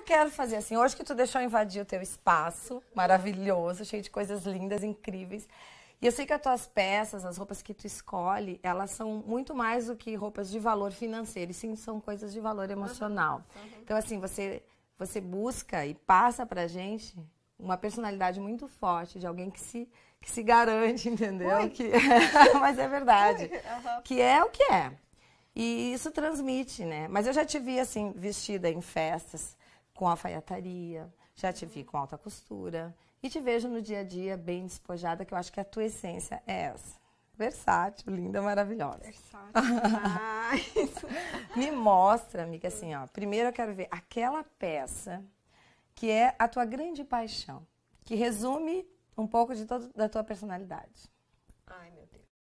eu quero fazer assim, hoje que tu deixou invadir o teu espaço maravilhoso, cheio de coisas lindas, incríveis. E eu sei que as tuas peças, as roupas que tu escolhe, elas são muito mais do que roupas de valor financeiro, e sim são coisas de valor emocional. Uhum. Uhum. Então assim, você você busca e passa pra gente uma personalidade muito forte de alguém que se que se garante, entendeu? Que mas é verdade. Uhum. Que é o que é. E isso transmite, né? Mas eu já te vi assim vestida em festas com alfaiataria, já te vi com alta costura e te vejo no dia a dia bem despojada, que eu acho que a tua essência é essa. Versátil, linda, maravilhosa. Versátil. Me mostra, amiga, assim, ó. Primeiro eu quero ver aquela peça que é a tua grande paixão, que resume um pouco de todo da tua personalidade. Ai, meu Deus.